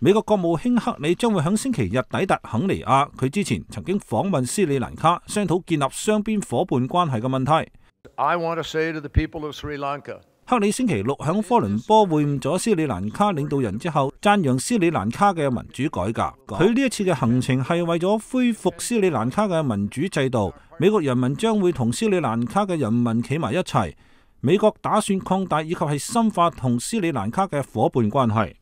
美国国务卿克里将会喺星期日抵达肯尼亚，佢之前曾经访问斯里兰卡，商讨建立双边伙伴关系嘅问题。克里星期六喺科伦坡会晤咗斯里兰卡领导人之后，赞扬斯里兰卡嘅民主改革。佢呢一次嘅行程系为咗恢复斯里兰卡嘅民主制度。美国人民将会同斯里兰卡嘅人民企埋一齐。美国打算扩大以及系深化同斯里兰卡嘅伙伴关系。